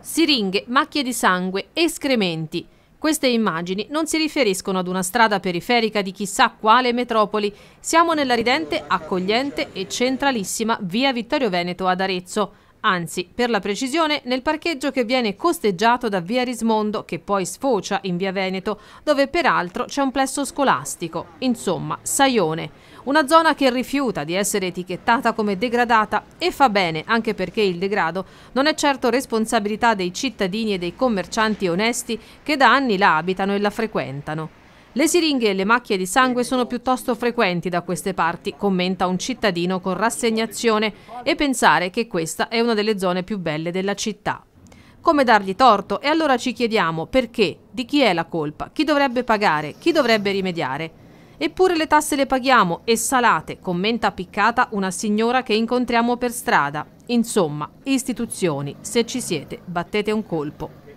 Siringhe, macchie di sangue, escrementi. Queste immagini non si riferiscono ad una strada periferica di chissà quale metropoli. Siamo nella ridente, accogliente e centralissima via Vittorio Veneto ad Arezzo anzi per la precisione nel parcheggio che viene costeggiato da via Rismondo che poi sfocia in via Veneto dove peraltro c'è un plesso scolastico, insomma Saione, una zona che rifiuta di essere etichettata come degradata e fa bene anche perché il degrado non è certo responsabilità dei cittadini e dei commercianti onesti che da anni la abitano e la frequentano. Le siringhe e le macchie di sangue sono piuttosto frequenti da queste parti, commenta un cittadino con rassegnazione e pensare che questa è una delle zone più belle della città. Come dargli torto? E allora ci chiediamo perché, di chi è la colpa, chi dovrebbe pagare, chi dovrebbe rimediare. Eppure le tasse le paghiamo e salate, commenta piccata una signora che incontriamo per strada. Insomma, istituzioni, se ci siete, battete un colpo.